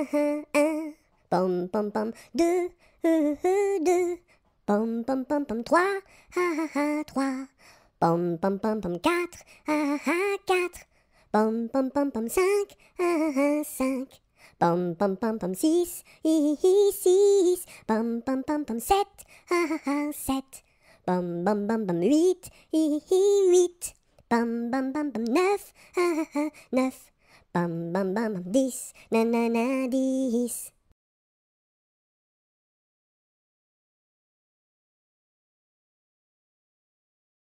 un, pom pom pom, deux, euh, deux, pom pom pom pom, trois, ah, ah, trois, pom pom pom pom, quatre, ah, quatre, pom pom pom pom, cinq, ah, cinq. Pom pom pom pom 6, hi hi 6, pom pom pom pom 7, ah ah 7, pom pom pom pom 8, hi hi 8, pom pom pom pom 9, ah ah Bum bum bum this na na na this.